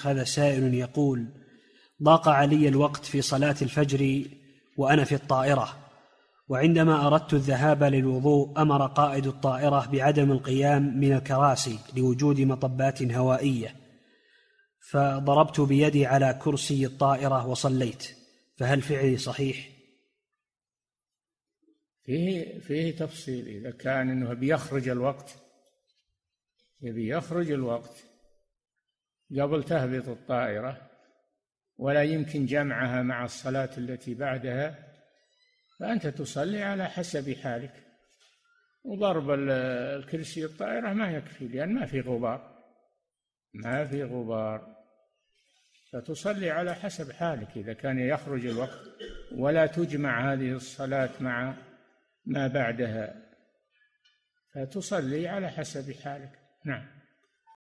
هذا سائل يقول ضاق علي الوقت في صلاة الفجر وأنا في الطائرة وعندما أردت الذهاب للوضوء أمر قائد الطائرة بعدم القيام من الكراسي لوجود مطبات هوائية فضربت بيدي على كرسي الطائرة وصليت فهل فعلي صحيح؟ فيه فيه تفصيل إذا كان أنه بيخرج الوقت يبي يخرج الوقت قبل تهبط الطائرة ولا يمكن جمعها مع الصلاة التي بعدها فأنت تصلي على حسب حالك وضرب الكرسي الطائرة ما يكفي لأن ما في غبار ما في غبار فتصلي على حسب حالك إذا كان يخرج الوقت ولا تجمع هذه الصلاة مع ما بعدها فتصلي على حسب حالك نعم